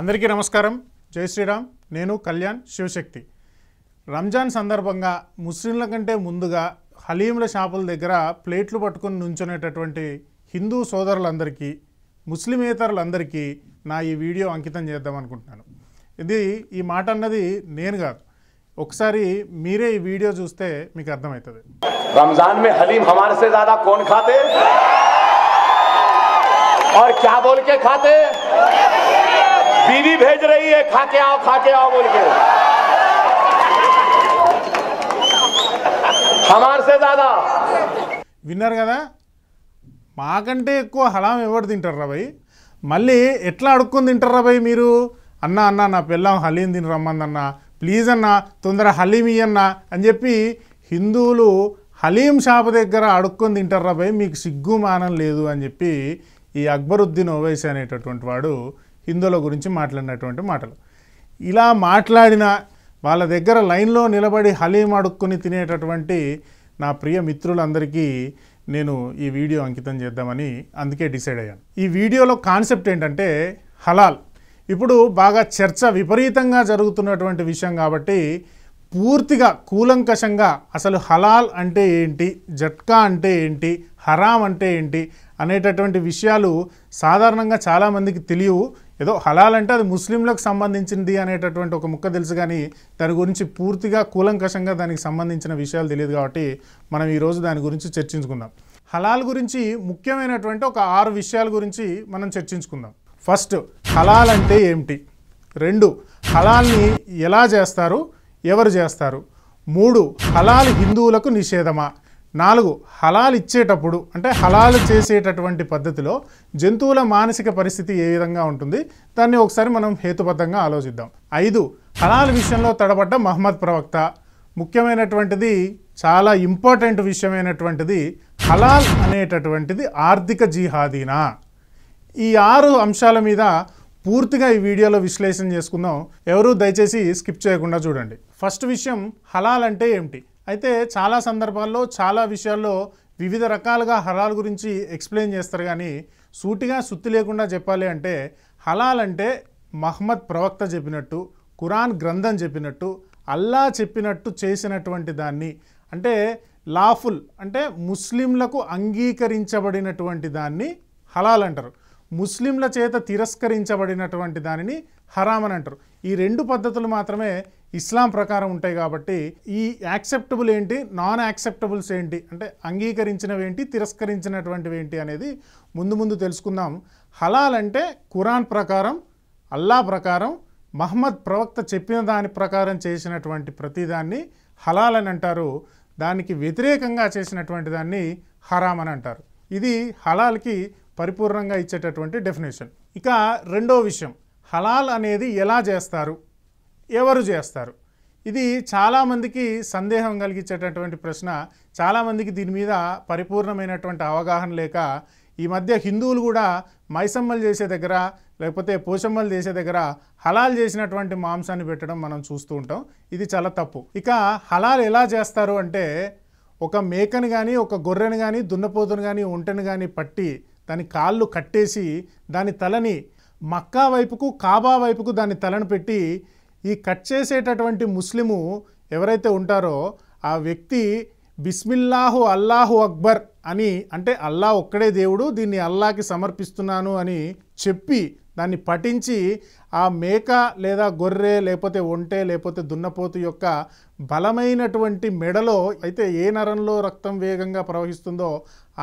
అందరికీ నమస్కారం జై శ్రీరామ్ నేను కళ్యాణ్ శివశక్తి రంజాన్ సందర్భంగా ముస్లింల కంటే ముందుగా హలీముల షాపుల దగ్గర ప్లేట్లు పట్టుకుని నుంచునేటటువంటి హిందూ సోదరులందరికీ ముస్లిమేతరులందరికీ నా ఈ వీడియో అంకితం చేద్దాం అనుకుంటున్నాను ఇది ఈ మాట అన్నది నేను కాదు ఒకసారి మీరే ఈ వీడియో చూస్తే మీకు అర్థమవుతుంది రంజాన్ మే హలీమ్ హమారే జ్యాదా కోన్ ఖాతే और क्या बोल बीवी भेज रही है खा के आओ खा के आओ बोल के से ज्यादा विनर కదా మాకంటే ఎక్కువ హలాం ఎవరు తింటారా భయ్ మళ్ళీ ఎట్లా అడుక్కొని తింటారా భయ్ మీరు అన్న అన్న నా పిల్లం హలీం తిని రమ్మందన్న ప్లీజ్ అన్న తొందర హలీం ఇయ్యన్న అని చెప్పి హిందువులు హలీం షాప్ దగ్గర అడుక్కొని తింటారా భయ్ మీకు సిగ్గు మానం లేదు అని చెప్పి ఈ అక్బరుద్దీన్ ఓవైసీ అనేటటువంటి వాడు హిందువుల గురించి మాట్లాడినటువంటి మాటలు ఇలా మాట్లాడిన వాళ్ళ దగ్గర లైన్లో నిలబడి హలీం అడుక్కుని తినేటటువంటి నా ప్రియ మిత్రులందరికీ నేను ఈ వీడియో అంకితం చేద్దామని అందుకే డిసైడ్ అయ్యాను ఈ వీడియోలో కాన్సెప్ట్ ఏంటంటే హలాల్ ఇప్పుడు బాగా చర్చ విపరీతంగా జరుగుతున్నటువంటి విషయం కాబట్టి పూర్తిగా కూలంకషంగా అసలు హలాల్ అంటే ఏంటి జట్కా అంటే ఏంటి హరాం అంటే ఏంటి అనేటటువంటి విషయాలు సాధారణంగా చాలామందికి తెలియవు ఏదో హలాల్ అంటే అది ముస్లింలకు సంబంధించింది అనేటటువంటి ఒక ముక్క తెలుసు కానీ దాని గురించి పూర్తిగా కూలంకషంగా దానికి సంబంధించిన విషయాలు తెలియదు కాబట్టి మనం ఈరోజు దాని గురించి చర్చించుకుందాం హలాల్ గురించి ముఖ్యమైనటువంటి ఒక ఆరు విషయాల గురించి మనం చర్చించుకుందాం ఫస్ట్ హలాల్ అంటే ఏమిటి రెండు హలాల్ని ఎలా చేస్తారు ఎవరు చేస్తారు మూడు హలాల్ హిందువులకు నిషేధమా నాలుగు హలాల్ ఇచ్చేటప్పుడు అంటే హలాలు చేసేటటువంటి పద్ధతిలో జంతువుల మానసిక పరిస్థితి ఏ విధంగా ఉంటుంది దాన్ని ఒకసారి మనం హేతుబద్ధంగా ఆలోచిద్దాం ఐదు హలాల్ విషయంలో తడబడ్డ మహమ్మద్ ప్రవక్త ముఖ్యమైనటువంటిది చాలా ఇంపార్టెంట్ విషయమైనటువంటిది హలాల్ అనేటటువంటిది ఆర్థిక జిహాదీనా ఈ ఆరు అంశాల మీద పూర్తిగా ఈ వీడియోలో విశ్లేషణ చేసుకుందాం ఎవరూ దయచేసి స్కిప్ చేయకుండా చూడండి ఫస్ట్ విషయం హలాల్ అంటే ఏమిటి అయితే చాలా సందర్భాల్లో చాలా విషయాల్లో వివిధ రకాలుగా హలాల్ గురించి ఎక్స్ప్లెయిన్ చేస్తారు కానీ సూటిగా సుత్తి లేకుండా చెప్పాలి అంటే హలాల్ అంటే మహమ్మద్ ప్రవక్త చెప్పినట్టు కురాన్ గ్రంథం చెప్పినట్టు అల్లా చెప్పినట్టు చేసినటువంటి దాన్ని అంటే లాఫుల్ అంటే ముస్లింలకు అంగీకరించబడినటువంటి దాన్ని హలాల్ అంటారు ముస్లింల చేత తిరస్కరించబడినటువంటి దానిని హరామ్ అని అంటారు ఈ రెండు పద్ధతులు మాత్రమే ఇస్లాం ప్రకారం ఉంటాయి కాబట్టి ఈ యాక్సెప్టబుల్ ఏంటి నాన్ యాక్సెప్టబుల్స్ ఏంటి అంటే అంగీకరించినవి ఏంటి తిరస్కరించినటువంటివి ఏంటి అనేది ముందు ముందు తెలుసుకుందాం హలాల్ అంటే కురాన్ ప్రకారం అల్లా ప్రకారం మహమ్మద్ ప్రవక్త చెప్పిన దాని ప్రకారం చేసినటువంటి ప్రతిదాన్ని హలాల్ అని అంటారు దానికి వ్యతిరేకంగా చేసినటువంటి దాన్ని హరామ్ అని అంటారు ఇది హలాల్కి పరిపూర్ణంగా ఇచ్చేటటువంటి డెఫినేషన్ ఇక రెండో విషయం హలాల్ అనేది ఎలా చేస్తారు ఎవరు చేస్తారు ఇది చాలామందికి సందేహం కలిగించేటటువంటి ప్రశ్న చాలామందికి దీని మీద పరిపూర్ణమైనటువంటి అవగాహన లేక ఈ మధ్య హిందువులు కూడా మైసమ్మలు చేసే దగ్గర లేకపోతే పోషమ్మలు చేసే దగ్గర హలాల్ చేసినటువంటి మాంసాన్ని పెట్టడం మనం చూస్తూ ఉంటాం ఇది చాలా తప్పు ఇక హలాల్ ఎలా చేస్తారు అంటే ఒక మేకను కానీ ఒక గొర్రెను కానీ దున్నపోతును కానీ ఒంటెను కానీ పట్టి దాని కాళ్ళు కట్టేసి దాని తలని మక్కా వైపుకు కాబా వైపుకు దాని తలను పెట్టి ఈ కట్ చేసేటటువంటి ముస్లిము ఎవరైతే ఉంటారో ఆ వ్యక్తి బిస్మిల్లాహు అల్లాహు అక్బర్ అని అంటే అల్లా ఒక్కడే దేవుడు దీన్ని అల్లాకి సమర్పిస్తున్నాను అని చెప్పి దాన్ని పఠించి ఆ మేక లేదా గొర్రె లేకపోతే ఒంటె లేకపోతే దున్నపోతు యొక్క బలమైనటువంటి మెడలో అయితే ఏ నరంలో రక్తం వేగంగా ప్రవహిస్తుందో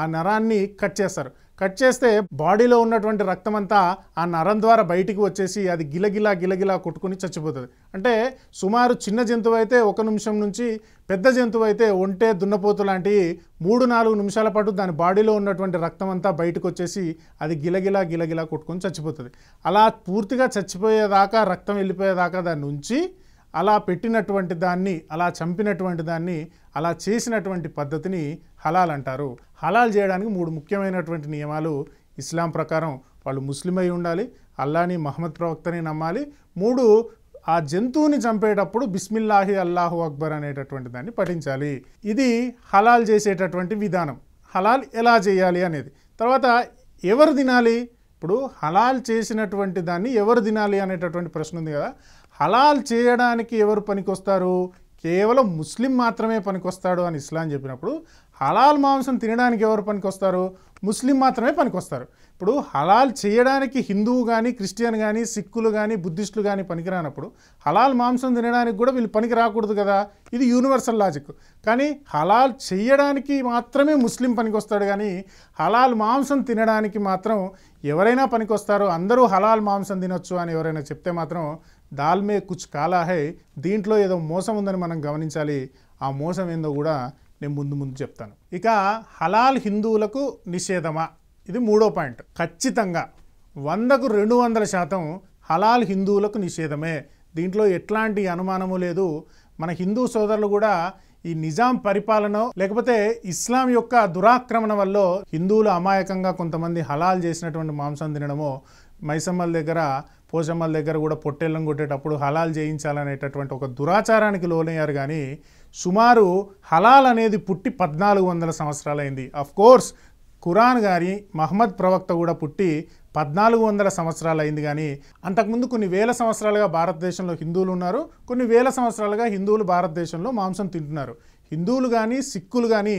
ఆ నరాన్ని కట్ చేస్తారు కట్ చేస్తే బాడీలో ఉన్నటువంటి రక్తం అంతా ఆ నరం ద్వారా బయటికి వచ్చేసి అది గిలగిలా గిలగిలా కొట్టుకుని చచ్చిపోతుంది అంటే సుమారు చిన్న జంతువు అయితే ఒక నిమిషం నుంచి పెద్ద జంతువు అయితే ఒంటే దున్నపోతు లాంటి మూడు నాలుగు నిమిషాల పాటు దాని బాడీలో ఉన్నటువంటి రక్తం అంతా బయటకు వచ్చేసి అది గిలగిలా గిలగిలా కొట్టుకొని చచ్చిపోతుంది అలా పూర్తిగా చచ్చిపోయేదాకా రక్తం వెళ్ళిపోయేదాకా దాని ఉంచి అలా పెట్టినటువంటి దాన్ని అలా చంపినటువంటి దాన్ని అలా చేసినటువంటి పద్ధతిని హలాల్ అంటారు హలాల్ చేయడానికి మూడు ముఖ్యమైనటువంటి నియమాలు ఇస్లాం ప్రకారం వాళ్ళు ముస్లిం అయి ఉండాలి అల్లాని మహమ్మద్ ప్రవక్తని నమ్మాలి మూడు ఆ జంతువుని చంపేటప్పుడు బిస్మిల్లాహి అల్లాహు అక్బర్ అనేటటువంటి దాన్ని పఠించాలి ఇది హలాల్ చేసేటటువంటి విధానం హలాల్ ఎలా చేయాలి అనేది తర్వాత ఎవరు తినాలి ఇప్పుడు హలాల్ చేసినటువంటి దాన్ని ఎవరు తినాలి అనేటటువంటి ప్రశ్న ఉంది కదా హలాల్ చేయడానికి ఎవరు పనికొస్తారు కేవలం ముస్లిం మాత్రమే పనికొస్తాడు అని ఇస్లాం చెప్పినప్పుడు హలాల్ మాంసం తినడానికి ఎవరు పనికొస్తారు ముస్లిం మాత్రమే పనికొస్తారు ఇప్పుడు హలాల్ చేయడానికి హిందువు కానీ క్రిస్టియన్ కానీ సిక్కులు కానీ బుద్ధిస్టులు కానీ పనికిరానప్పుడు హలాల్ మాంసం తినడానికి కూడా వీళ్ళు పనికి రాకూడదు కదా ఇది యూనివర్సల్ లాజిక్ కానీ హలాల్ చేయడానికి మాత్రమే ముస్లిం పనికొస్తాడు కానీ హలాల్ మాంసం తినడానికి మాత్రం ఎవరైనా వస్తారో అందరూ హలాల్ మాంసం తినొచ్చు అని ఎవరైనా చెప్తే మాత్రం దాల్మే కుచ్ కాలాహే దీంట్లో ఏదో మోసం ఉందని మనం గమనించాలి ఆ మోసం ఏందో కూడా నేను ముందు ముందు చెప్తాను ఇక హలాల్ హిందువులకు నిషేధమా ఇది మూడో పాయింట్ ఖచ్చితంగా వందకు రెండు వందల శాతం హలాల్ హిందువులకు నిషేధమే దీంట్లో ఎట్లాంటి అనుమానము లేదు మన హిందూ సోదరులు కూడా ఈ నిజాం పరిపాలన లేకపోతే ఇస్లాం యొక్క దురాక్రమణ వల్ల హిందువులు అమాయకంగా కొంతమంది హలాల్ చేసినటువంటి మాంసం తినడమో మైసమ్మల దగ్గర పోజమ్మల దగ్గర కూడా పొట్టేళ్ళం కొట్టేటప్పుడు హలాల్ చేయించాలనేటటువంటి ఒక దురాచారానికి లోనయ్యారు కానీ సుమారు హలాల్ అనేది పుట్టి పద్నాలుగు వందల సంవత్సరాలైంది కోర్స్ ఖురాన్ గారి మహమ్మద్ ప్రవక్త కూడా పుట్టి పద్నాలుగు వందల సంవత్సరాలు అయింది కానీ అంతకుముందు కొన్ని వేల సంవత్సరాలుగా భారతదేశంలో హిందువులు ఉన్నారు కొన్ని వేల సంవత్సరాలుగా హిందువులు భారతదేశంలో మాంసం తింటున్నారు హిందువులు కానీ సిక్కులు కానీ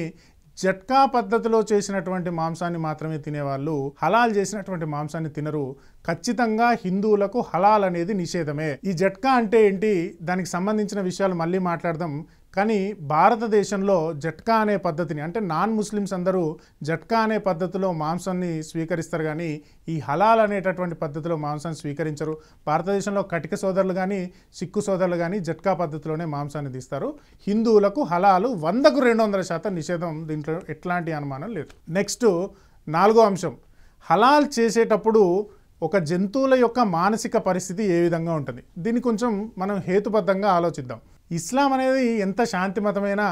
జట్కా పద్ధతిలో చేసినటువంటి మాంసాన్ని మాత్రమే తినేవాళ్ళు హలాల్ చేసినటువంటి మాంసాన్ని తినరు ఖచ్చితంగా హిందువులకు హలాల్ అనేది నిషేధమే ఈ జట్కా అంటే ఏంటి దానికి సంబంధించిన విషయాలు మళ్ళీ మాట్లాడదాం కానీ భారతదేశంలో జట్కా అనే పద్ధతిని అంటే నాన్ ముస్లిమ్స్ అందరూ జట్కా అనే పద్ధతిలో మాంసాన్ని స్వీకరిస్తారు కానీ ఈ హలాల్ అనేటటువంటి పద్ధతిలో మాంసాన్ని స్వీకరించరు భారతదేశంలో కటిక సోదరులు కానీ సిక్కు సోదరులు కానీ జట్కా పద్ధతిలోనే మాంసాన్ని తీస్తారు హిందువులకు హలాలు వందకు రెండు వందల శాతం నిషేధం దీంట్లో ఎట్లాంటి అనుమానం లేదు నెక్స్ట్ నాలుగో అంశం హలాల్ చేసేటప్పుడు ఒక జంతువుల యొక్క మానసిక పరిస్థితి ఏ విధంగా ఉంటుంది దీన్ని కొంచెం మనం హేతుబద్ధంగా ఆలోచిద్దాం ఇస్లాం అనేది ఎంత శాంతిమతమైన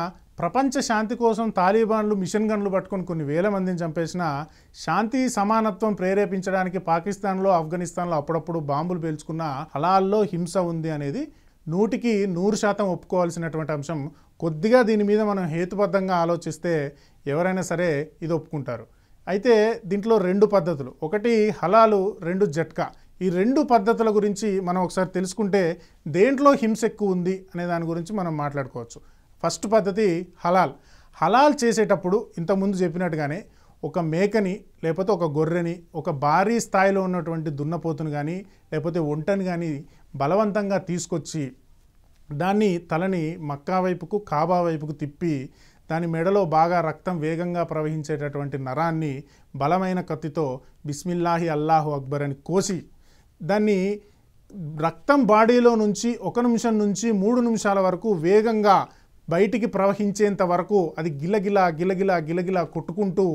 ప్రపంచ శాంతి కోసం తాలిబాన్లు మిషన్ గన్లు పట్టుకొని కొన్ని వేల మందిని చంపేసిన శాంతి సమానత్వం ప్రేరేపించడానికి పాకిస్తాన్లో ఆఫ్ఘనిస్తాన్లో అప్పుడప్పుడు బాంబులు పేల్చుకున్న హలాల్లో హింస ఉంది అనేది నూటికి నూరు శాతం ఒప్పుకోవాల్సినటువంటి అంశం కొద్దిగా దీని మీద మనం హేతుబద్ధంగా ఆలోచిస్తే ఎవరైనా సరే ఇది ఒప్పుకుంటారు అయితే దీంట్లో రెండు పద్ధతులు ఒకటి హలాలు రెండు జట్కా ఈ రెండు పద్ధతుల గురించి మనం ఒకసారి తెలుసుకుంటే దేంట్లో హింస ఎక్కువ ఉంది అనే దాని గురించి మనం మాట్లాడుకోవచ్చు ఫస్ట్ పద్ధతి హలాల్ హలాల్ చేసేటప్పుడు ఇంతకుముందు చెప్పినట్టుగానే ఒక మేకని లేకపోతే ఒక గొర్రెని ఒక భారీ స్థాయిలో ఉన్నటువంటి దున్నపోతును కానీ లేకపోతే ఒంటని కానీ బలవంతంగా తీసుకొచ్చి దాన్ని తలని మక్కా వైపుకు కాబా వైపుకు తిప్పి దాని మెడలో బాగా రక్తం వేగంగా ప్రవహించేటటువంటి నరాన్ని బలమైన కత్తితో బిస్మిల్లాహి అల్లాహు అక్బర్ అని కోసి దాన్ని రక్తం బాడీలో నుంచి ఒక నిమిషం నుంచి మూడు నిమిషాల వరకు వేగంగా బయటికి ప్రవహించేంత వరకు అది గిలగిల గిలగిల గిలగిల కొట్టుకుంటూ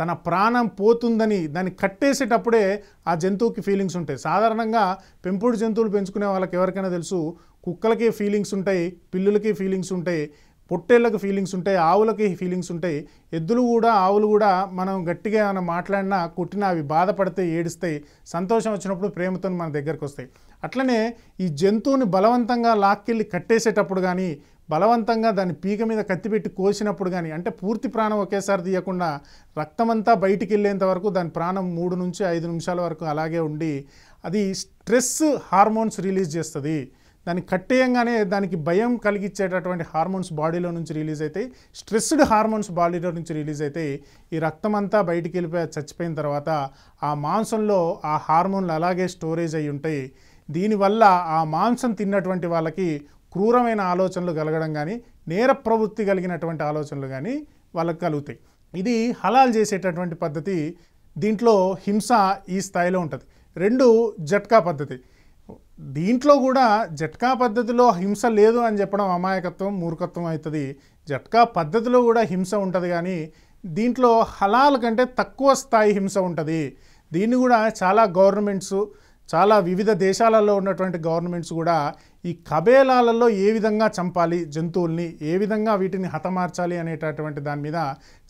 తన ప్రాణం పోతుందని దాన్ని కట్టేసేటప్పుడే ఆ జంతువుకి ఫీలింగ్స్ ఉంటాయి సాధారణంగా పెంపుడు జంతువులు పెంచుకునే వాళ్ళకి ఎవరికైనా తెలుసు కుక్కలకే ఫీలింగ్స్ ఉంటాయి పిల్లులకే ఫీలింగ్స్ ఉంటాయి పొట్టేళ్ళకి ఫీలింగ్స్ ఉంటాయి ఆవులకి ఫీలింగ్స్ ఉంటాయి ఎద్దులు కూడా ఆవులు కూడా మనం గట్టిగా ఏమైనా మాట్లాడినా కుట్టినా అవి బాధపడితే ఏడుస్తాయి సంతోషం వచ్చినప్పుడు ప్రేమతో మన దగ్గరకు వస్తాయి అట్లనే ఈ జంతువుని బలవంతంగా లాక్కెళ్ళి కట్టేసేటప్పుడు కానీ బలవంతంగా దాని పీక మీద కత్తిపెట్టి కోసినప్పుడు కానీ అంటే పూర్తి ప్రాణం ఒకేసారి తీయకుండా రక్తమంతా బయటికి వెళ్ళేంత వరకు దాని ప్రాణం మూడు నుంచి ఐదు నిమిషాల వరకు అలాగే ఉండి అది స్ట్రెస్ హార్మోన్స్ రిలీజ్ చేస్తుంది దాన్ని కట్టేయంగానే దానికి భయం కలిగించేటటువంటి హార్మోన్స్ బాడీలో నుంచి రిలీజ్ అవుతాయి స్ట్రెస్డ్ హార్మోన్స్ బాడీలో నుంచి రిలీజ్ అవుతాయి ఈ రక్తం అంతా బయటికి వెళ్ళిపోయి చచ్చిపోయిన తర్వాత ఆ మాంసంలో ఆ హార్మోన్లు అలాగే స్టోరేజ్ అయి ఉంటాయి దీనివల్ల ఆ మాంసం తిన్నటువంటి వాళ్ళకి క్రూరమైన ఆలోచనలు కలగడం కానీ నేర ప్రవృత్తి కలిగినటువంటి ఆలోచనలు కానీ వాళ్ళకి కలుగుతాయి ఇది హలాల్ చేసేటటువంటి పద్ధతి దీంట్లో హింస ఈ స్థాయిలో ఉంటుంది రెండు జట్కా పద్ధతి దీంట్లో కూడా జట్కా పద్ధతిలో హింస లేదు అని చెప్పడం అమాయకత్వం మూర్ఖత్వం అవుతుంది జట్కా పద్ధతిలో కూడా హింస ఉంటుంది కానీ దీంట్లో హలాల్ కంటే తక్కువ స్థాయి హింస ఉంటుంది దీన్ని కూడా చాలా గవర్నమెంట్స్ చాలా వివిధ దేశాలలో ఉన్నటువంటి గవర్నమెంట్స్ కూడా ఈ కబేలాలలో ఏ విధంగా చంపాలి జంతువుల్ని ఏ విధంగా వీటిని హతమార్చాలి అనేటటువంటి దాని మీద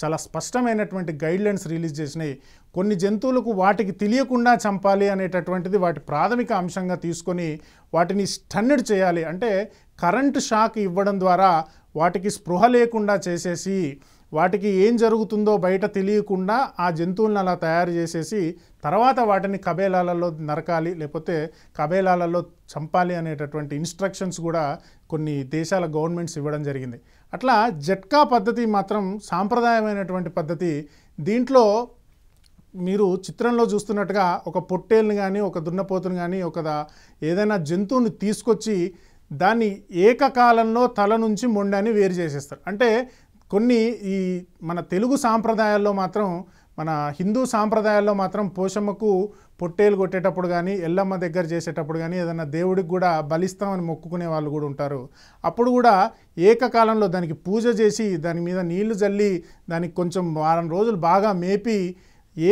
చాలా స్పష్టమైనటువంటి గైడ్లైన్స్ రిలీజ్ చేసినాయి కొన్ని జంతువులకు వాటికి తెలియకుండా చంపాలి అనేటటువంటిది వాటి ప్రాథమిక అంశంగా తీసుకొని వాటిని స్టన్నెడ్ చేయాలి అంటే కరెంటు షాక్ ఇవ్వడం ద్వారా వాటికి స్పృహ లేకుండా చేసేసి వాటికి ఏం జరుగుతుందో బయట తెలియకుండా ఆ జంతువులను అలా తయారు చేసేసి తర్వాత వాటిని కబేలాలలో నరకాలి లేకపోతే కబేలాలలో చంపాలి అనేటటువంటి ఇన్స్ట్రక్షన్స్ కూడా కొన్ని దేశాల గవర్నమెంట్స్ ఇవ్వడం జరిగింది అట్లా జట్కా పద్ధతి మాత్రం సాంప్రదాయమైనటువంటి పద్ధతి దీంట్లో మీరు చిత్రంలో చూస్తున్నట్టుగా ఒక పొట్టేల్ని కానీ ఒక దున్నపోతుని కానీ ఒక ఏదైనా జంతువుని తీసుకొచ్చి దాన్ని ఏకకాలంలో తల నుంచి మొండాన్ని వేరు చేసేస్తారు అంటే కొన్ని ఈ మన తెలుగు సాంప్రదాయాల్లో మాత్రం మన హిందూ సాంప్రదాయాల్లో మాత్రం పోషమ్మకు పొట్టేలు కొట్టేటప్పుడు కానీ ఎల్లమ్మ దగ్గర చేసేటప్పుడు కానీ ఏదైనా దేవుడికి కూడా బలిస్తామని మొక్కుకునే వాళ్ళు కూడా ఉంటారు అప్పుడు కూడా ఏకకాలంలో దానికి పూజ చేసి దాని మీద నీళ్లు జల్లి దానికి కొంచెం వారం రోజులు బాగా మేపి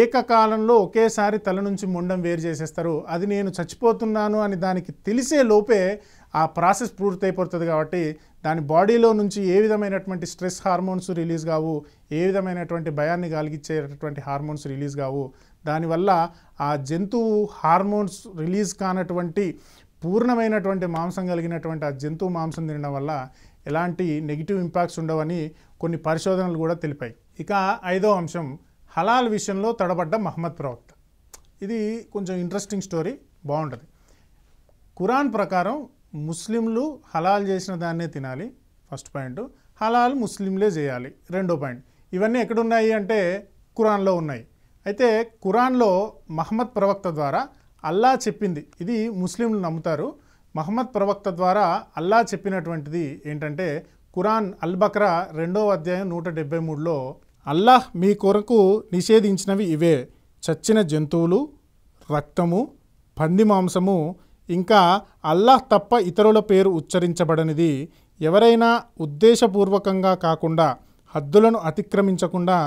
ఏకకాలంలో ఒకేసారి తల నుంచి మొండం వేరు చేసేస్తారు అది నేను చచ్చిపోతున్నాను అని దానికి తెలిసే లోపే ఆ ప్రాసెస్ పూర్తయిపోతుంది కాబట్టి దాని బాడీలో నుంచి ఏ విధమైనటువంటి స్ట్రెస్ హార్మోన్స్ రిలీజ్ కావు ఏ విధమైనటువంటి భయాన్ని కలిగించేటటువంటి హార్మోన్స్ రిలీజ్ కావు దానివల్ల ఆ జంతువు హార్మోన్స్ రిలీజ్ కానటువంటి పూర్ణమైనటువంటి మాంసం కలిగినటువంటి ఆ జంతువు మాంసం తినడం వల్ల ఎలాంటి నెగిటివ్ ఇంపాక్ట్స్ ఉండవని కొన్ని పరిశోధనలు కూడా తెలిపాయి ఇక ఐదో అంశం హలాల్ విషయంలో తడబడ్డ మహమ్మద్ ప్రవక్త ఇది కొంచెం ఇంట్రెస్టింగ్ స్టోరీ బాగుంటుంది కురాన్ ప్రకారం ముస్లింలు హలాల్ చేసిన దాన్నే తినాలి ఫస్ట్ పాయింట్ హలాల్ ముస్లింలే చేయాలి రెండో పాయింట్ ఇవన్నీ ఎక్కడున్నాయి అంటే కురాన్లో ఉన్నాయి అయితే కురాన్లో మహమ్మద్ ప్రవక్త ద్వారా అల్లా చెప్పింది ఇది ముస్లింలు నమ్ముతారు మహమ్మద్ ప్రవక్త ద్వారా అల్లా చెప్పినటువంటిది ఏంటంటే కురాన్ అల్ బక్రా రెండవ అధ్యాయం నూట డెబ్బై మూడులో అల్లాహ్ మీ కొరకు నిషేధించినవి ఇవే చచ్చిన జంతువులు రక్తము పంది మాంసము ఇంకా అల్లాహ్ తప్ప ఇతరుల పేరు ఉచ్చరించబడనిది ఎవరైనా ఉద్దేశపూర్వకంగా కాకుండా హద్దులను అతిక్రమించకుండా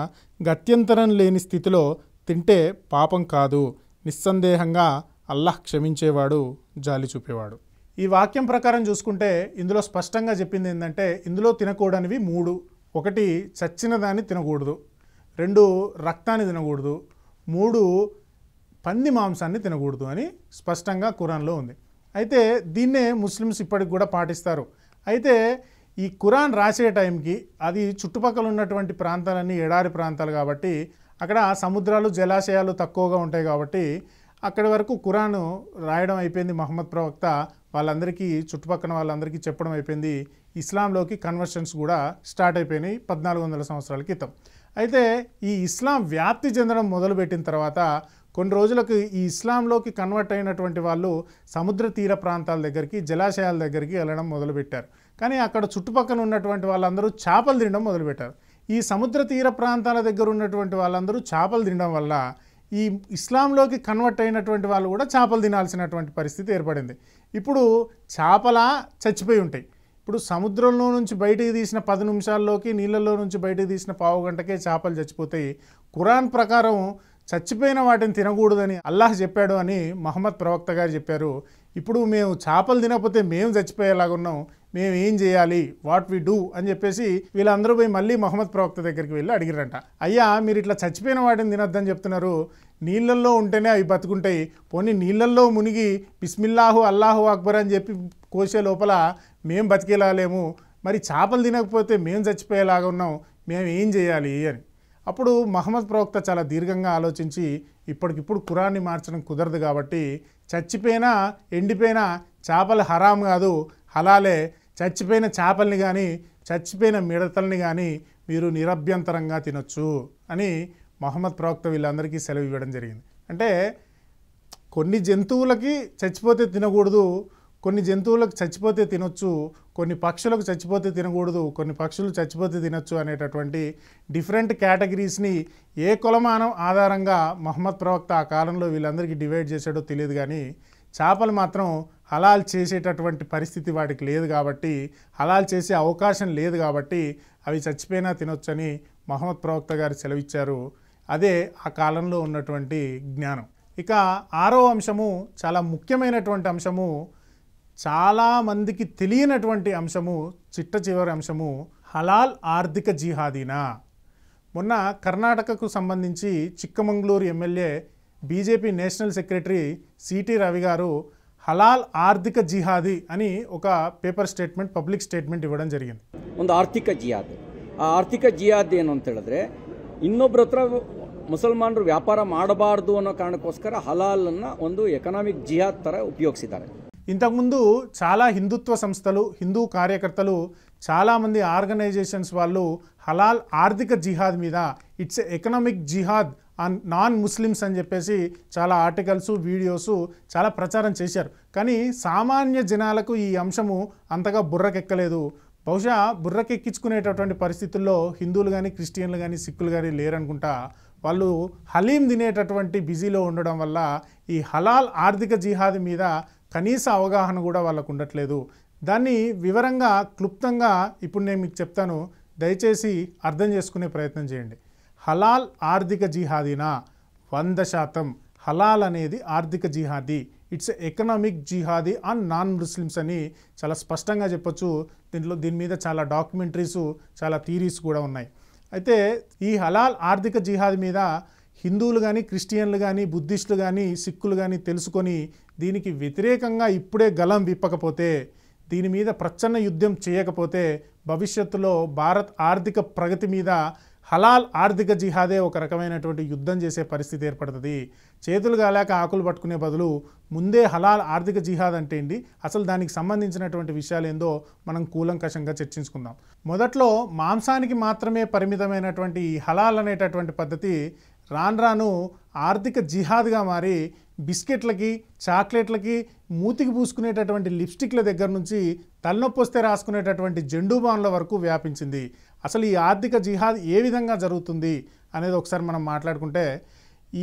గత్యంతరం లేని స్థితిలో తింటే పాపం కాదు నిస్సందేహంగా అల్లాహ్ క్షమించేవాడు జాలి చూపేవాడు ఈ వాక్యం ప్రకారం చూసుకుంటే ఇందులో స్పష్టంగా చెప్పింది ఏంటంటే ఇందులో తినకూడనివి మూడు ఒకటి చచ్చిన దాన్ని తినకూడదు రెండు రక్తాన్ని తినకూడదు మూడు పంది మాంసాన్ని తినకూడదు అని స్పష్టంగా కురాన్లో ఉంది అయితే దీన్నే ముస్లిమ్స్ ఇప్పటికి కూడా పాటిస్తారు అయితే ఈ కురాన్ రాసే టైంకి అది చుట్టుపక్కల ఉన్నటువంటి ప్రాంతాలన్నీ ఎడారి ప్రాంతాలు కాబట్టి అక్కడ సముద్రాలు జలాశయాలు తక్కువగా ఉంటాయి కాబట్టి అక్కడి వరకు కురాను రాయడం అయిపోయింది మహమ్మద్ ప్రవక్త వాళ్ళందరికీ చుట్టుపక్కల వాళ్ళందరికీ చెప్పడం అయిపోయింది ఇస్లాంలోకి కన్వర్షన్స్ కూడా స్టార్ట్ అయిపోయినాయి పద్నాలుగు వందల సంవత్సరాల క్రితం అయితే ఈ ఇస్లాం వ్యాప్తి చెందడం మొదలుపెట్టిన తర్వాత కొన్ని రోజులకు ఈ ఇస్లాంలోకి కన్వర్ట్ అయినటువంటి వాళ్ళు సముద్ర తీర ప్రాంతాల దగ్గరికి జలాశయాల దగ్గరికి వెళ్ళడం మొదలుపెట్టారు కానీ అక్కడ చుట్టుపక్కల ఉన్నటువంటి వాళ్ళందరూ చేపలు తినడం మొదలుపెట్టారు ఈ సముద్ర తీర ప్రాంతాల దగ్గర ఉన్నటువంటి వాళ్ళందరూ చేపలు తినడం వల్ల ఈ ఇస్లాంలోకి కన్వర్ట్ అయినటువంటి వాళ్ళు కూడా చేపలు తినాల్సినటువంటి పరిస్థితి ఏర్పడింది ఇప్పుడు చేపలా చచ్చిపోయి ఉంటాయి ఇప్పుడు సముద్రంలో నుంచి బయటికి తీసిన పది నిమిషాల్లోకి నీళ్ళల్లో నుంచి బయటికి తీసిన పావు గంటకే చేపలు చచ్చిపోతాయి కురాన్ ప్రకారం చచ్చిపోయిన వాటిని తినకూడదని అల్లాహ్ చెప్పాడు అని మహమ్మద్ ప్రవక్త గారు చెప్పారు ఇప్పుడు మేము చేపలు తినకపోతే మేము చచ్చిపోయేలాగున్నాం మేము ఏం చేయాలి వాట్ వి డూ అని చెప్పేసి వీళ్ళందరూ పోయి మళ్ళీ మహమ్మద్ ప్రవక్త దగ్గరికి వెళ్ళి అడిగిరంట అయ్యా మీరు ఇట్లా చచ్చిపోయిన వాటిని తినొద్దని చెప్తున్నారు నీళ్ళల్లో ఉంటేనే అవి బతుకుంటాయి పోనీ నీళ్ళల్లో మునిగి బిస్మిల్లాహు అల్లాహు అక్బర్ అని చెప్పి కోసే లోపల మేము బతికేలాలేము మరి చేపలు తినకపోతే మేము చచ్చిపోయేలాగా ఉన్నాం మేము ఏం చేయాలి అని అప్పుడు మహమ్మద్ ప్రవక్త చాలా దీర్ఘంగా ఆలోచించి ఇప్పటికిప్పుడు కురాన్ని మార్చడం కుదరదు కాబట్టి చచ్చిపోయినా ఎండిపోయినా చేపలు హరాం కాదు హలాలే చచ్చిపోయిన చేపల్ని కానీ చచ్చిపోయిన మిడతల్ని కానీ మీరు నిరభ్యంతరంగా తినొచ్చు అని మహమ్మద్ ప్రవక్త వీళ్ళందరికీ సెలవు ఇవ్వడం జరిగింది అంటే కొన్ని జంతువులకి చచ్చిపోతే తినకూడదు కొన్ని జంతువులకు చచ్చిపోతే తినొచ్చు కొన్ని పక్షులకు చచ్చిపోతే తినకూడదు కొన్ని పక్షులు చచ్చిపోతే తినొచ్చు అనేటటువంటి డిఫరెంట్ కేటగిరీస్ని ఏ కులమానం ఆధారంగా మహమ్మద్ ప్రవక్త ఆ కాలంలో వీళ్ళందరికీ డివైడ్ చేశాడో తెలియదు కానీ చేపలు మాత్రం హలాల్ చేసేటటువంటి పరిస్థితి వాటికి లేదు కాబట్టి హలాల్ చేసే అవకాశం లేదు కాబట్టి అవి చచ్చిపోయినా తినొచ్చని మహమ్మద్ ప్రవక్త గారు సెలవిచ్చారు అదే ఆ కాలంలో ఉన్నటువంటి జ్ఞానం ఇక ఆరో అంశము చాలా ముఖ్యమైనటువంటి అంశము చాలామందికి తెలియనటువంటి అంశము చిట్ట చివరి అంశము హలాల్ ఆర్థిక జిహాదీనా మొన్న కర్ణాటకకు సంబంధించి Chikkamagaluru MLA BJP national secretary C T Ravi హలాల్ ఆర్థిక జిహాది అని ఒక పేపర్ స్టేట్మెంట్ పబ్లిక్ స్టేట్మెంట్ ఇవ్వడం జరిగింది ఒక ఆర్థిక ಜಿಹಾದ್ ఆ ఆర్థిక ಜಿಹಾದ್ ఏను ಅಂತ ಹೇಳಿದ್ರೆ ಇನ್ನೊಬ್ಬರ ಹತ್ರ ಮುಸಲ್ಮಾನರು ವ್ಯಾಪಾರ ಮಾಡಬಾರ್ದು ಅನ್ನೋ ಕಾರಣಕ್ಕೋಸ್ಕರ ಹಲಾಲನ್ನು ಒಂದು ಎಕನಾಮಿಕ್ ಜಿಹಾದ್ ಥರ ಉಪಯೋಗಿಸಿದ್ದಾರೆ ఇంతకుముందు చాలా హిందుత్వ సంస్థలు హిందూ కార్యకర్తలు చాలామంది ఆర్గనైజేషన్స్ వాళ్ళు హలాల్ ఆర్థిక జిహాద్ మీద ఇట్స్ ఎకనామిక్ జిహాద్ ఆన్ నాన్ ముస్లిమ్స్ అని చెప్పేసి చాలా ఆర్టికల్స్ వీడియోస్ చాలా ప్రచారం చేశారు కానీ సామాన్య జనాలకు ఈ అంశము అంతగా బుర్రకెక్కలేదు బహుశా బుర్రకెక్కించుకునేటటువంటి పరిస్థితుల్లో హిందువులు కానీ క్రిస్టియన్లు కానీ సిక్కులు కానీ లేరనుకుంటా వాళ్ళు హలీం తినేటటువంటి బిజీలో ఉండడం వల్ల ఈ హలాల్ ఆర్థిక జిహాద్ మీద కనీస అవగాహన కూడా వాళ్ళకు ఉండట్లేదు దాన్ని వివరంగా క్లుప్తంగా ఇప్పుడు నేను మీకు చెప్తాను దయచేసి అర్థం చేసుకునే ప్రయత్నం చేయండి హలాల్ ఆర్థిక జిహాదీనా వంద శాతం హలాల్ అనేది ఆర్థిక జిహాదీ ఇట్స్ ఎకనామిక్ జిహాదీ ఆన్ నాన్ ముస్లిమ్స్ అని చాలా స్పష్టంగా చెప్పొచ్చు దీంట్లో దీని మీద చాలా డాక్యుమెంటరీస్ చాలా థీరీస్ కూడా ఉన్నాయి అయితే ఈ హలాల్ ఆర్థిక జిహాద్ మీద హిందువులు కానీ క్రిస్టియన్లు కానీ బుద్ధిస్టులు కానీ సిక్కులు కానీ తెలుసుకొని దీనికి వ్యతిరేకంగా ఇప్పుడే గలం విప్పకపోతే దీని మీద ప్రచ్ఛన్న యుద్ధం చేయకపోతే భవిష్యత్తులో భారత్ ఆర్థిక ప్రగతి మీద హలాల్ ఆర్థిక జిహాదే ఒక రకమైనటువంటి యుద్ధం చేసే పరిస్థితి ఏర్పడుతుంది చేతులు కాలేక ఆకులు పట్టుకునే బదులు ముందే హలాల్ ఆర్థిక జిహాద్ అంటే ఏంటి అసలు దానికి సంబంధించినటువంటి విషయాలు ఏందో మనం కూలంకషంగా చర్చించుకుందాం మొదట్లో మాంసానికి మాత్రమే పరిమితమైనటువంటి హలాల్ అనేటటువంటి పద్ధతి రాను రాను ఆర్థిక జిహాద్గా మారి బిస్కెట్లకి చాక్లెట్లకి మూతికి పూసుకునేటటువంటి లిప్స్టిక్ల దగ్గర నుంచి తలనొప్పి వస్తే రాసుకునేటటువంటి జెండు బాన్ల వరకు వ్యాపించింది అసలు ఈ ఆర్థిక జిహాద్ ఏ విధంగా జరుగుతుంది అనేది ఒకసారి మనం మాట్లాడుకుంటే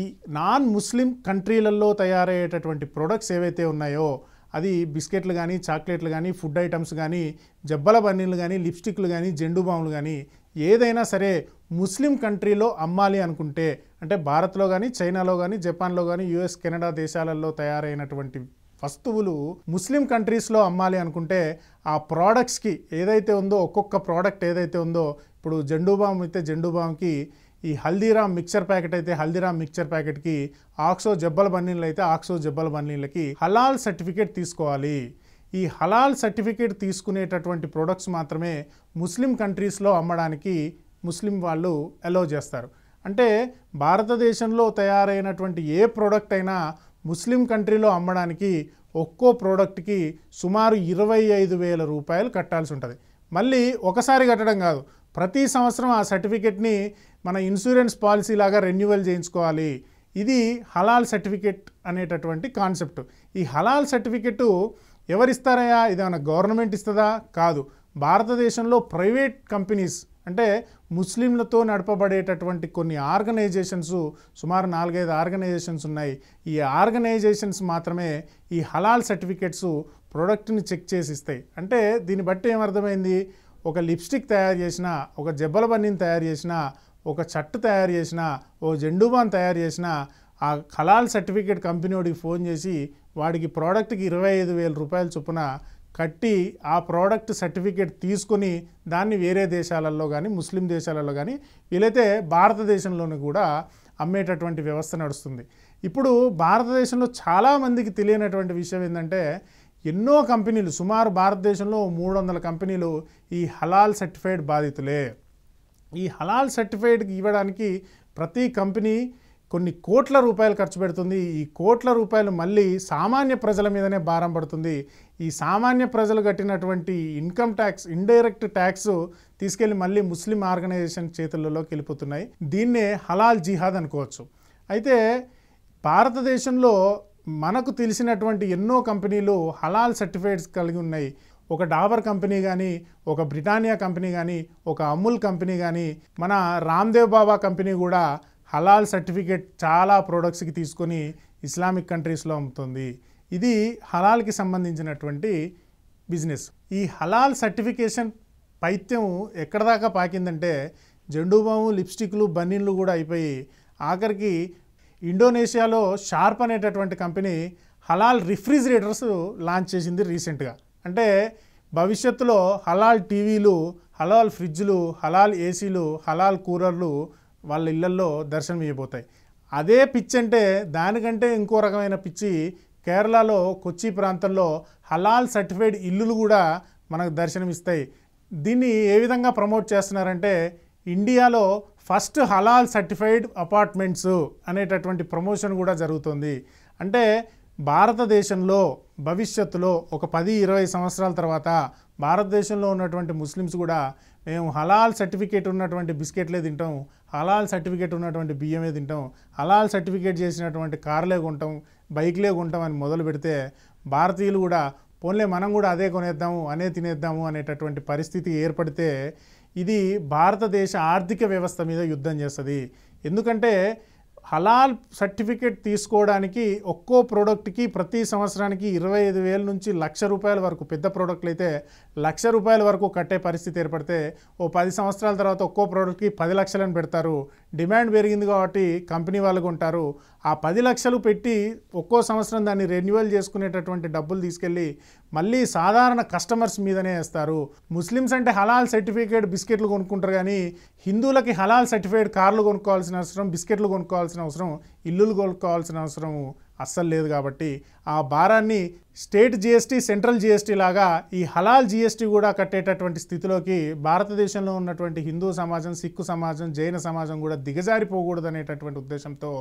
ఈ నాన్ ముస్లిం కంట్రీలలో తయారయ్యేటటువంటి ప్రొడక్ట్స్ ఏవైతే ఉన్నాయో అది బిస్కెట్లు కానీ చాక్లెట్లు కానీ ఫుడ్ ఐటమ్స్ కానీ జబ్బల బన్నీలు కానీ లిప్స్టిక్లు కానీ జెండు బాములు కానీ ఏదైనా సరే ముస్లిం కంట్రీలో అమ్మాలి అనుకుంటే అంటే భారత్లో కానీ చైనాలో కానీ జపాన్లో కానీ యుఎస్ కెనడా దేశాలలో తయారైనటువంటి వస్తువులు ముస్లిం కంట్రీస్లో అమ్మాలి అనుకుంటే ఆ ప్రోడక్ట్స్కి ఏదైతే ఉందో ఒక్కొక్క ప్రోడక్ట్ ఏదైతే ఉందో ఇప్పుడు జెండూ అయితే జెండూ ఈ హల్దీరామ్ మిక్చర్ ప్యాకెట్ అయితే హల్దీరామ్ మిక్చర్ ప్యాకెట్కి ఆక్సో జబ్బల బన్నీళ్ళు అయితే ఆక్సో జబ్బల బన్నీళ్ళకి హలాల్ సర్టిఫికేట్ తీసుకోవాలి ఈ హలాల్ సర్టిఫికేట్ తీసుకునేటటువంటి ప్రోడక్ట్స్ మాత్రమే ముస్లిం కంట్రీస్లో అమ్మడానికి ముస్లిం వాళ్ళు అలో చేస్తారు అంటే భారతదేశంలో తయారైనటువంటి ఏ ప్రోడక్ట్ అయినా ముస్లిం కంట్రీలో అమ్మడానికి ఒక్కో ప్రోడక్ట్కి సుమారు ఇరవై ఐదు వేల రూపాయలు కట్టాల్సి ఉంటుంది మళ్ళీ ఒకసారి కట్టడం కాదు ప్రతి సంవత్సరం ఆ సర్టిఫికెట్ని మన ఇన్సూరెన్స్ పాలసీ లాగా రెన్యువల్ చేయించుకోవాలి ఇది హలాల్ సర్టిఫికెట్ అనేటటువంటి కాన్సెప్ట్ ఈ హలాల్ సర్టిఫికెట్ ఎవరిస్తారయా ఇదేమైనా గవర్నమెంట్ ఇస్తుందా కాదు భారతదేశంలో ప్రైవేట్ కంపెనీస్ అంటే ముస్లింలతో నడపబడేటటువంటి కొన్ని ఆర్గనైజేషన్స్ సుమారు నాలుగైదు ఆర్గనైజేషన్స్ ఉన్నాయి ఈ ఆర్గనైజేషన్స్ మాత్రమే ఈ హలాల్ సర్టిఫికెట్స్ ప్రోడక్ట్ని చెక్ చేసి ఇస్తాయి అంటే దీన్ని బట్టి ఏమర్థమైంది ఒక లిప్స్టిక్ తయారు చేసిన ఒక జబ్బల బన్నీని తయారు చేసిన ఒక చట్టు తయారు చేసిన ఓ జెండూబాన్ తయారు చేసిన ఆ హలాల్ సర్టిఫికేట్ కంపెనీ వాడికి ఫోన్ చేసి వాడికి ప్రోడక్ట్కి ఇరవై ఐదు వేల రూపాయల చొప్పున కట్టి ఆ ప్రోడక్ట్ సర్టిఫికేట్ తీసుకొని దాన్ని వేరే దేశాలలో కానీ ముస్లిం దేశాలలో కానీ వీలైతే భారతదేశంలోని కూడా అమ్మేటటువంటి వ్యవస్థ నడుస్తుంది ఇప్పుడు భారతదేశంలో చాలామందికి తెలియనటువంటి విషయం ఏంటంటే ఎన్నో కంపెనీలు సుమారు భారతదేశంలో మూడు వందల కంపెనీలు ఈ హలాల్ సర్టిఫైడ్ బాధితులే ఈ హలాల్ సర్టిఫైడ్ ఇవ్వడానికి ప్రతి కంపెనీ కొన్ని కోట్ల రూపాయలు ఖర్చు పెడుతుంది ఈ కోట్ల రూపాయలు మళ్ళీ సామాన్య ప్రజల మీదనే భారం పడుతుంది ఈ సామాన్య ప్రజలు కట్టినటువంటి ఇన్కమ్ ట్యాక్స్ ఇండైరెక్ట్ ట్యాక్స్ తీసుకెళ్లి మళ్ళీ ముస్లిం ఆర్గనైజేషన్ చేతులలోకి వెళ్ళిపోతున్నాయి దీన్నే హలాల్ జిహాద్ అనుకోవచ్చు అయితే భారతదేశంలో మనకు తెలిసినటువంటి ఎన్నో కంపెనీలు హలాల్ సర్టిఫైడ్స్ కలిగి ఉన్నాయి ఒక డాబర్ కంపెనీ కానీ ఒక బ్రిటానియా కంపెనీ కానీ ఒక అమూల్ కంపెనీ కానీ మన రామ్దేవ్ బాబా కంపెనీ కూడా హలాల్ సర్టిఫికేట్ చాలా ప్రోడక్ట్స్కి తీసుకొని ఇస్లామిక్ కంట్రీస్లో అమ్ముతుంది ఇది హలాల్కి సంబంధించినటువంటి బిజినెస్ ఈ హలాల్ సర్టిఫికేషన్ పైత్యం ఎక్కడ దాకా పాకిందంటే బాము లిప్స్టిక్లు బన్నీన్లు కూడా అయిపోయి ఆఖరికి ఇండోనేషియాలో షార్ప్ అనేటటువంటి కంపెనీ హలాల్ రిఫ్రిజిరేటర్స్ లాంచ్ చేసింది రీసెంట్గా అంటే భవిష్యత్తులో హలాల్ టీవీలు హలాల్ ఫ్రిడ్జ్లు హలాల్ ఏసీలు హలాల్ కూలర్లు వాళ్ళ ఇళ్లల్లో దర్శనం ఇవ్వబోతాయి అదే పిచ్ అంటే దానికంటే ఇంకో రకమైన పిచ్చి కేరళలో కొచ్చి ప్రాంతంలో హలాల్ సర్టిఫైడ్ ఇల్లులు కూడా మనకు దర్శనమిస్తాయి దీన్ని ఏ విధంగా ప్రమోట్ చేస్తున్నారంటే ఇండియాలో ఫస్ట్ హలాల్ సర్టిఫైడ్ అపార్ట్మెంట్స్ అనేటటువంటి ప్రమోషన్ కూడా జరుగుతుంది అంటే భారతదేశంలో భవిష్యత్తులో ఒక పది ఇరవై సంవత్సరాల తర్వాత భారతదేశంలో ఉన్నటువంటి ముస్లిమ్స్ కూడా మేము హలాల్ సర్టిఫికేట్ ఉన్నటువంటి బిస్కెట్లే తింటాం హలాల్ సర్టిఫికేట్ ఉన్నటువంటి బియ్యమే తింటాం హలాల్ సర్టిఫికేట్ చేసినటువంటి కార్లే కొంటాం బైక్లే కొంటాం అని మొదలు పెడితే భారతీయులు కూడా పోన్లే మనం కూడా అదే కొనేద్దాము అనే తినేద్దాము అనేటటువంటి పరిస్థితి ఏర్పడితే ఇది భారతదేశ ఆర్థిక వ్యవస్థ మీద యుద్ధం చేస్తుంది ఎందుకంటే హలాల్ సర్టిఫికేట్ తీసుకోవడానికి ఒక్కో ప్రోడక్ట్కి ప్రతి సంవత్సరానికి ఇరవై ఐదు వేల నుంచి లక్ష రూపాయల వరకు పెద్ద ప్రోడక్ట్లు అయితే లక్ష రూపాయల వరకు కట్టే పరిస్థితి ఏర్పడితే ఓ పది సంవత్సరాల తర్వాత ఒక్కో ప్రోడక్ట్కి పది లక్షలను పెడతారు డిమాండ్ పెరిగింది కాబట్టి కంపెనీ వాళ్ళకు ఉంటారు ఆ పది లక్షలు పెట్టి ఒక్కో సంవత్సరం దాన్ని రెన్యువల్ చేసుకునేటటువంటి డబ్బులు తీసుకెళ్ళి మళ్ళీ సాధారణ కస్టమర్స్ మీదనే వేస్తారు ముస్లిమ్స్ అంటే హలాల్ సర్టిఫికేట్ బిస్కెట్లు కొనుక్కుంటారు కానీ హిందువులకి హలాల్ సర్టిఫికేట్ కార్లు కొనుక్కోవాల్సిన అవసరం బిస్కెట్లు కొనుక్కోవాల్సిన అవసరం ఇల్లులు కొనుక్కోవాల్సిన అవసరం అస్సలు లేదు కాబట్టి ఆ భారాన్ని స్టేట్ జిఎస్టీ సెంట్రల్ జిఎస్టీ లాగా ఈ హలాల్ జిఎస్టీ కూడా కట్టేటటువంటి స్థితిలోకి భారతదేశంలో ఉన్నటువంటి హిందూ సమాజం సిక్కు సమాజం జైన సమాజం కూడా దిగజారిపోకూడదు అనేటటువంటి ఉద్దేశంతో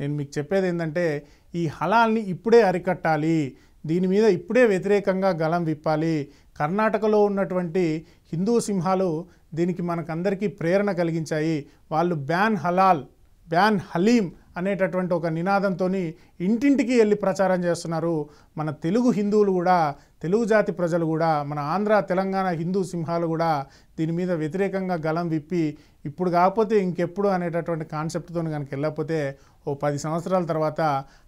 నేను మీకు చెప్పేది ఏంటంటే ఈ హలాల్ని ఇప్పుడే అరికట్టాలి దీని మీద ఇప్పుడే వ్యతిరేకంగా గలం విప్పాలి కర్ణాటకలో ఉన్నటువంటి హిందూ సింహాలు దీనికి మనకందరికీ ప్రేరణ కలిగించాయి వాళ్ళు బ్యాన్ హలాల్ బ్యాన్ హలీం అనేటటువంటి ఒక నినాదంతో ఇంటింటికి వెళ్ళి ప్రచారం చేస్తున్నారు మన తెలుగు హిందువులు కూడా తెలుగు జాతి ప్రజలు కూడా మన ఆంధ్ర తెలంగాణ హిందూ సింహాలు కూడా దీని మీద వ్యతిరేకంగా గలం విప్పి ఇప్పుడు కాకపోతే ఇంకెప్పుడు అనేటటువంటి కాన్సెప్ట్తో కనుక వెళ్ళకపోతే ఓ పది సంవత్సరాల తర్వాత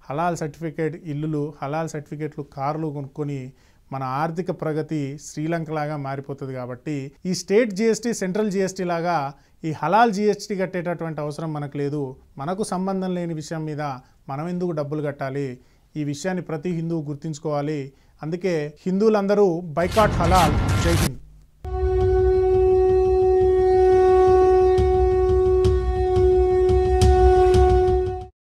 హలాల్ సర్టిఫికేట్ ఇల్లులు హలాల్ సర్టిఫికేట్లు కార్లు కొనుక్కొని మన ఆర్థిక ప్రగతి శ్రీలంకలాగా మారిపోతుంది కాబట్టి ఈ స్టేట్ జిఎస్టీ సెంట్రల్ జిఎస్టీ లాగా ఈ హలాల్ జిఎస్టీ కట్టేటటువంటి అవసరం మనకు లేదు మనకు సంబంధం లేని విషయం మీద మనం ఎందుకు డబ్బులు కట్టాలి ఈ విషయాన్ని ప్రతి హిందువు గుర్తుంచుకోవాలి అందుకే హిందువులందరూ బైకాట్ హలాల్ జై హింద్